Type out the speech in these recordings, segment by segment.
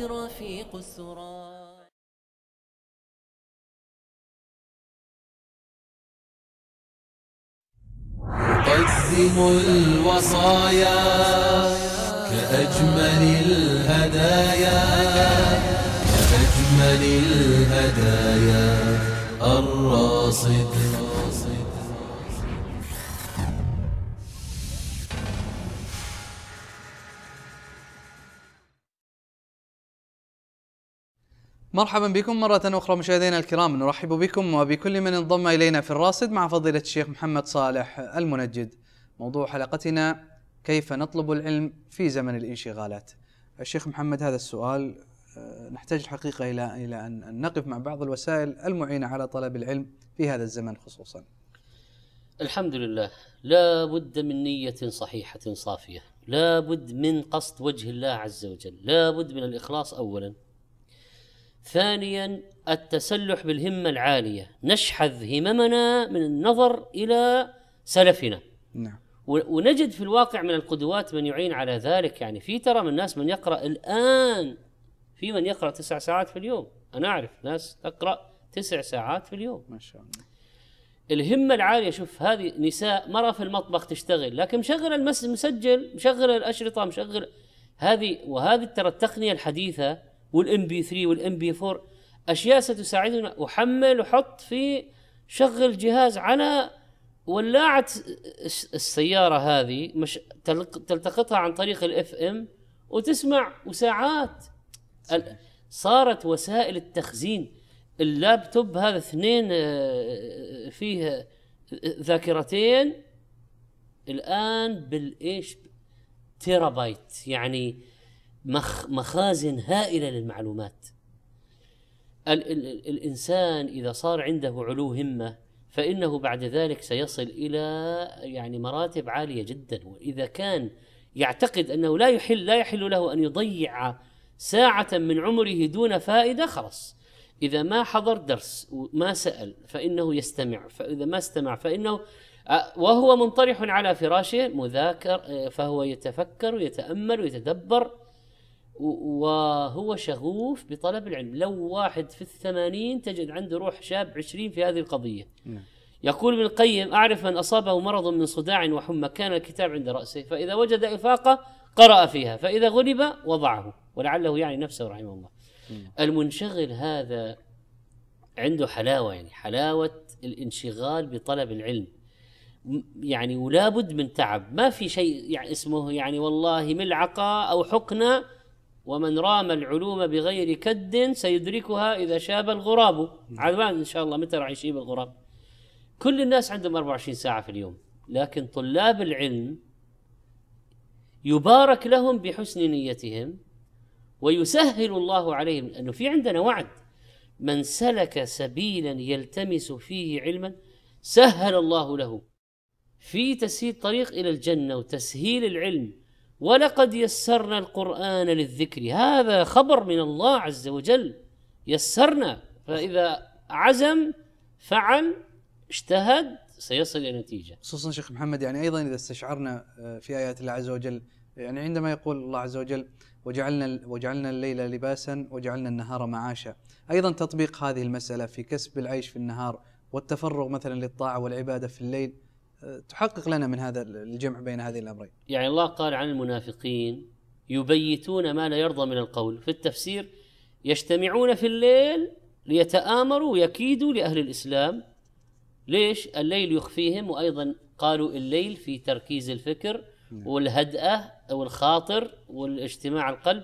رفيق السرى قدم الوصايا كأجمل الهدايا كأجمل الهدايا الراصد مرحبا بكم مرة أخرى مشاهدينا الكرام نرحب بكم وبكل من انضم إلينا في الراصد مع فضيلة الشيخ محمد صالح المنجد موضوع حلقتنا كيف نطلب العلم في زمن الانشغالات الشيخ محمد هذا السؤال آه، نحتاج الحقيقة إلى إلى أن نقف مع بعض الوسائل المعينة على طلب العلم في هذا الزمن خصوصا الحمد لله لا بد من نية صحيحة صافية لا بد من قصد وجه الله عز وجل لا بد من الإخلاص أولا ثانيا التسلح بالهمة العالية نشحذ هممنا من النظر إلى سلفنا نعم ونجد في الواقع من القدوات من يعين على ذلك يعني في ترى من الناس من يقرأ الآن في من يقرأ تسع ساعات في اليوم أنا أعرف ناس تقرأ تسع ساعات في اليوم ما شاء الله الهمة العالية شوف هذه نساء مرة في المطبخ تشتغل لكن مشغل المسجل مشغل الأشرطة مشغل هذه وهذه ترى التقنية الحديثة والام بي 3 والام بي 4 اشياء ستساعدنا احمل وحط في شغل جهاز على ولاعه السياره هذه مش تلتقطها عن طريق الاف ام وتسمع وساعات صارت وسائل التخزين اللابتوب هذا اثنين آه، فيه آه، ذاكرتين الان بالايش تيرابايت يعني مخ مخازن هائله للمعلومات ال ال الانسان اذا صار عنده علو همه فانه بعد ذلك سيصل الى يعني مراتب عاليه جدا واذا كان يعتقد انه لا يحل لا يحل له ان يضيع ساعه من عمره دون فائده خلاص اذا ما حضر درس وما سال فانه يستمع فاذا ما استمع فانه وهو منطرح على فراشه مذاكر فهو يتفكر ويتامل ويتدبر وهو شغوف بطلب العلم لو واحد في الثمانين تجد عنده روح شاب عشرين في هذه القضية نعم. يقول ابن القيم أعرف من أصابه مرض من صداع وحمى كان الكتاب عند رأسه فإذا وجد إفاقة قرأ فيها فإذا غلب وضعه ولعله يعني نفسه رحمه الله نعم. المنشغل هذا عنده حلاوة يعني حلاوة الانشغال بطلب العلم يعني ولابد من تعب ما في شيء يعني اسمه يعني والله ملعقة أو حقنة ومن رام العلوم بغير كد سيدركها إذا شاب الغراب عدوان إن شاء الله متى راح يشيب الغراب كل الناس عندهم 24 ساعة في اليوم لكن طلاب العلم يبارك لهم بحسن نيتهم ويسهل الله عليهم أنه في عندنا وعد من سلك سبيلا يلتمس فيه علما سهل الله له في تسهيل طريق إلى الجنة وتسهيل العلم ولقد يسرنا القرآن للذكر هذا خبر من الله عز وجل يسرنا فإذا عزم فعل اجتهد سيصل إلى نتيجة خصوصا شيخ محمد يعني أيضا إذا استشعرنا آه، في آيات الله عز وجل يعني عندما يقول الله عز وجل وجعلنا وجعلنا الليل لباسا وجعلنا النهار معاشا ايضا تطبيق هذه المساله في كسب العيش في النهار والتفرغ مثلا للطاعه والعباده في الليل تحقق لنا من هذا الجمع بين هذه الامرين. يعني الله قال عن المنافقين يبيتون ما لا يرضى من القول، في التفسير يجتمعون في الليل ليتآمروا ويكيدوا لأهل الإسلام ليش؟ الليل يخفيهم وأيضا قالوا الليل في تركيز الفكر نعم. والهدأة أو الخاطر والاجتماع القلب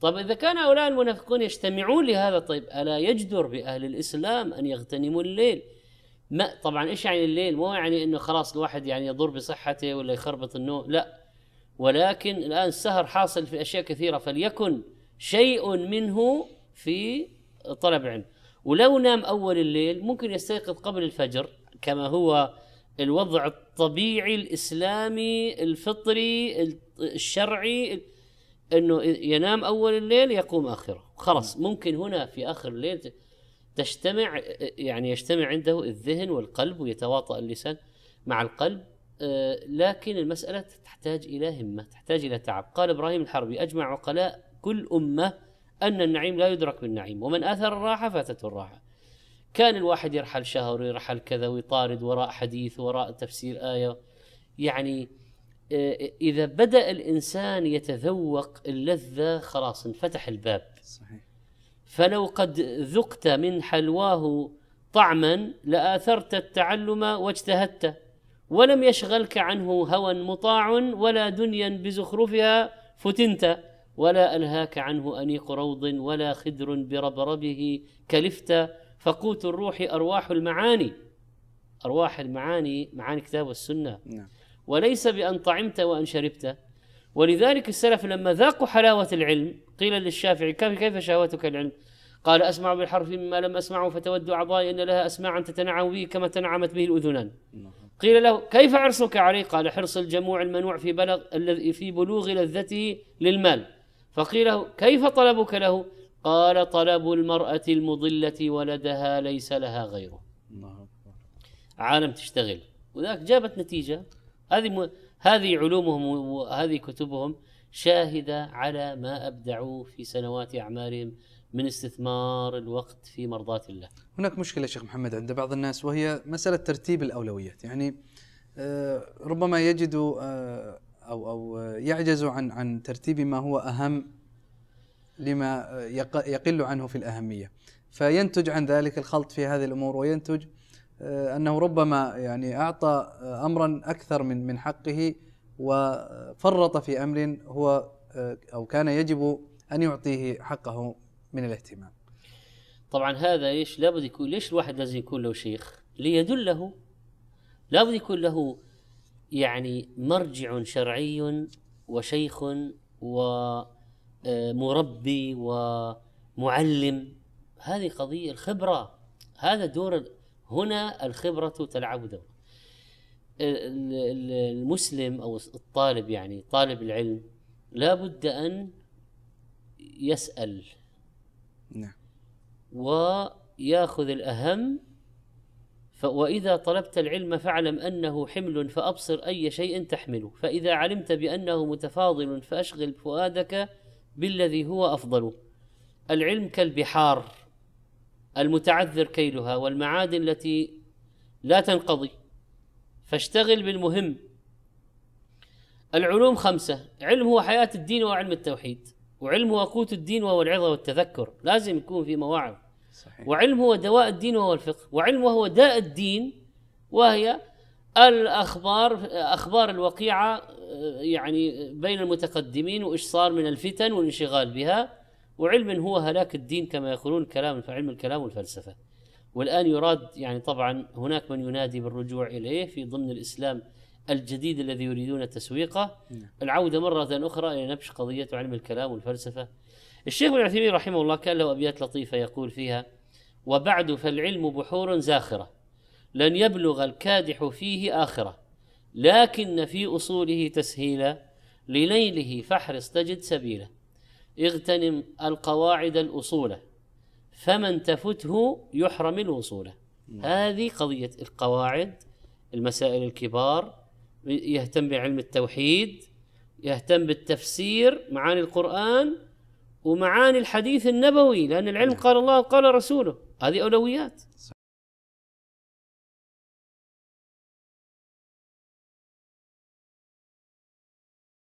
طب إذا كان هؤلاء المنافقون يجتمعون لهذا طيب ألا يجدر بأهل الإسلام أن يغتنموا الليل ما طبعا ايش يعني الليل مو يعني انه خلاص الواحد يعني يضر بصحته ولا يخربط النوم لا ولكن الان السهر حاصل في اشياء كثيره فليكن شيء منه في طلب العلم ولو نام اول الليل ممكن يستيقظ قبل الفجر كما هو الوضع الطبيعي الاسلامي الفطري الشرعي انه ينام اول الليل يقوم اخره خلاص ممكن هنا في اخر الليل تجتمع يعني يجتمع عنده الذهن والقلب ويتواطأ اللسان مع القلب آه، لكن المسألة تحتاج إلى همة تحتاج إلى تعب قال إبراهيم الحربي أجمع عقلاء كل أمة أن النعيم لا يدرك بالنعيم ومن آثر الراحة فاتته الراحة كان الواحد يرحل شهر ويرحل كذا ويطارد وراء حديث وراء تفسير آية يعني آه، إذا بدأ الإنسان يتذوق اللذة خلاص انفتح الباب صحيح فلو قد ذقت من حلواه طعما لآثرت التعلم واجتهدت ولم يشغلك عنه هوى مطاع ولا دنيا بزخرفها فتنت ولا ألهاك عنه أنيق روض ولا خدر بربربه كلفت فقوت الروح أرواح المعاني أرواح المعاني معاني كتاب والسنة نعم. وليس بأن طعمت وأن شربت ولذلك السلف لما ذاقوا حلاوة العلم قيل للشافعي كيف كيف شهوتك العلم قال أسمع بالحرف مما لم أسمعه فتود أعضائي أن لها أسماعا تتنعم به كما تنعمت به الأذنان قيل له كيف حرصك عليه قال حرص الجموع المنوع في بلغ الذي في بلوغ لذته للمال فقيل له كيف طلبك له قال طلب المرأة المضلة ولدها ليس لها غيره عالم تشتغل وذاك جابت نتيجة هذه م... هذه علومهم وهذه كتبهم شاهدة على ما أبدعوا في سنوات أعمارهم من استثمار الوقت في مرضاة الله هناك مشكلة شيخ محمد عند بعض الناس وهي مسألة ترتيب الأولويات يعني آه، ربما يجد آه، أو أو يعجز عن عن ترتيب ما هو أهم لما آه، يقل عنه في الأهمية فينتج عن ذلك الخلط في هذه الأمور وينتج آه، انه ربما يعني اعطى امرا اكثر من من حقه وفرط في امر هو آه، او كان يجب ان يعطيه حقه من الاهتمام. طبعا هذا ايش؟ لابد يكون ليش الواحد لازم يكون له شيخ؟ ليدله لابد يكون له يعني مرجع شرعي وشيخ ومربي آه، ومعلم هذه قضية الخبرة هذا دور هنا الخبرة تلعب دور المسلم أو الطالب يعني طالب العلم لا بد أن يسأل نعم ويأخذ الأهم وإذا طلبت العلم فاعلم أنه حمل فأبصر أي شيء تحمله فإذا علمت بأنه متفاضل فأشغل فؤادك بالذي هو أفضل العلم كالبحار المتعذر كيلها والمعادن التي لا تنقضي فاشتغل بالمهم العلوم خمسة علم هو حياة الدين وعلم التوحيد وعلم هو قوت الدين وهو العظة والتذكر لازم يكون في مواعظ صحيح. وعلم هو دواء الدين وهو الفقه وعلم هو داء الدين وهي الاخبار اخبار الوقيعه آه، يعني بين المتقدمين وإيش صار من الفتن والانشغال بها وعلم هو هلاك الدين كما يقولون كلام علم الكلام والفلسفة والآن يراد يعني طبعا هناك من ينادي بالرجوع إليه في ضمن الإسلام الجديد الذي يريدون تسويقه نعم. العودة مرة أخرى إلى نبش قضية علم الكلام والفلسفة الشيخ ابن عثيمين رحمه الله كان له أبيات لطيفة يقول فيها وبعد فالعلم بحور زاخرة لن يبلغ الكادح فيه آخرة لكن في أصوله تسهيلا لنيله فاحرص تجد سبيلا اغتنم القواعد الأصولة فمن تفته يحرم الوصولة هذه قضية القواعد المسائل الكبار يهتم بعلم التوحيد يهتم بالتفسير معاني القرآن ومعاني الحديث النبوي لأن العلم نعم. قال الله قال رسوله هذه أولويات